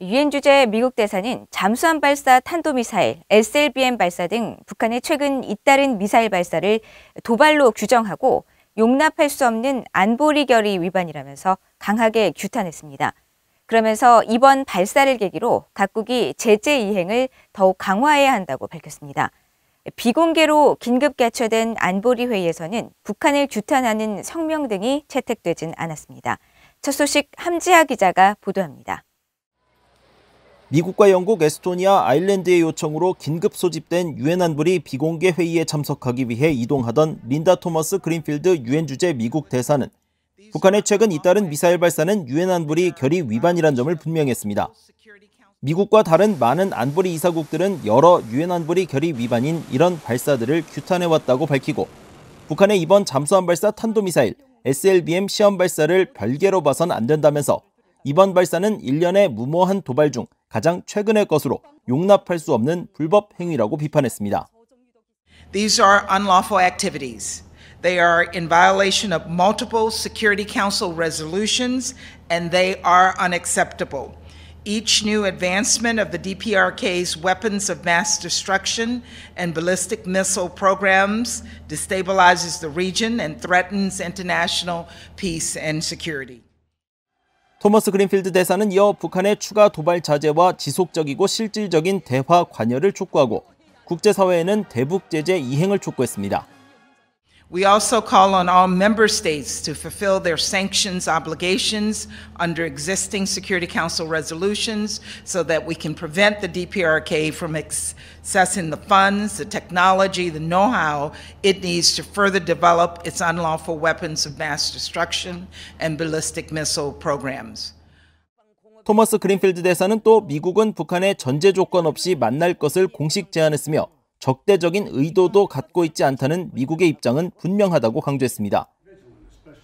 유엔 주재 미국 대사는 잠수함 발사 탄도미사일, SLBM 발사 등 북한의 최근 잇따른 미사일 발사를 도발로 규정하고 용납할 수 없는 안보리 결의 위반이라면서 강하게 규탄했습니다. 그러면서 이번 발사를 계기로 각국이 제재 이행을 더욱 강화해야 한다고 밝혔습니다. 비공개로 긴급 개최된 안보리 회의에서는 북한을 규탄하는 성명 등이 채택되진 않았습니다. 첫 소식 함지하 기자가 보도합니다. 미국과 영국, 에스토니아, 아일랜드의 요청으로 긴급 소집된 유엔 안보리 비공개 회의에 참석하기 위해 이동하던 린다 토머스 그린필드 유엔 주재 미국 대사는 북한의 최근 잇따른 미사일 발사는 유엔 안보리 결의 위반이란 점을 분명했습니다. 미국과 다른 많은 안보리 이사국들은 여러 유엔 안보리 결의 위반인 이런 발사들을 규탄해왔다고 밝히고 북한의 이번 잠수함 발사 탄도미사일 SLBM 시험 발사를 별개로 봐선 안 된다면서 이번 발사는 일련의 무모한 도발 중 가장 최근의 것으로 용납할 수 없는 불법 행위라고 비판했습니다. These are unlawful activities. They are in violation of multiple Security Council resolutions and they are unacceptable. Each new advancement of the DPRK's weapons of mass destruction and ballistic missile programs destabilizes the region and threatens international peace and security. 토머스 그린필드 대사는 이어 북한의 추가 도발 자제와 지속적이고 실질적인 대화 관여를 촉구하고 국제사회에는 대북 제재 이행을 촉구했습니다. We also call on all member states to fulfill their sanctions obligations under existing Security Council resolutions so that we can prevent the DPRK from accessing the funds, the technology, the know-how it needs to further develop its unlawful weapons of mass destruction and ballistic missile programs. 토머스 그린필드 대사는 또 미국은 북한에 전제 조건 없이 만날 것을 공식 제안했으며 적대적인 의도도 갖고 있지 않다는 미국의 입장은 분명하다고 강조했습니다.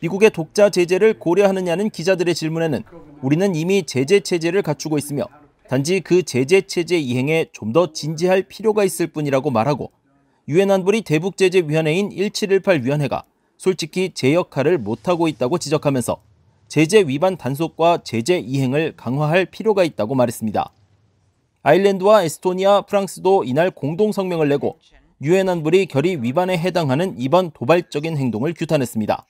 미국의 독자 제재를 고려하느냐는 기자들의 질문에는 우리는 이미 제재 체제를 갖추고 있으며 단지 그 제재 체제 이행에 좀 더 진지할 필요가 있을 뿐이라고 말하고 유엔 안보리 대북 제재 위원회인 1718 위원회가 솔직히 제 역할을 못하고 있다고 지적하면서 제재 위반 단속과 제재 이행을 강화할 필요가 있다고 말했습니다. 아일랜드와 에스토니아, 프랑스도 이날 공동 성명을 내고 유엔 안보리 결의 위반에 해당하는 이번 도발적인 행동을 규탄했습니다.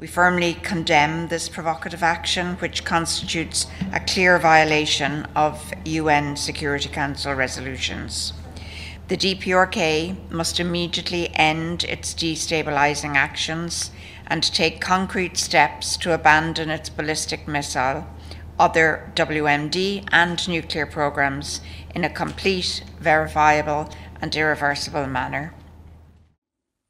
We firmly condemn this provocative action which constitutes a clear violation of UN Security Council resolutions. The DPRK must immediately end its destabilizing actions and take concrete steps to abandon its ballistic missile other WMD and nuclear programs in a complete, verifiable and irreversible manner.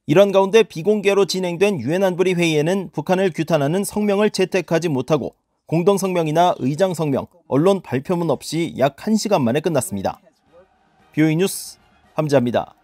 이런 가운데 비공개로 진행된 유엔 안보리 회의에는 북한을 규탄하는 성명을 채택하지 못하고 공동 성명이나 의장 성명, 언론 발표문 없이 약 1시간 만에 끝났습니다. 뷰이 뉴스 함자입니다.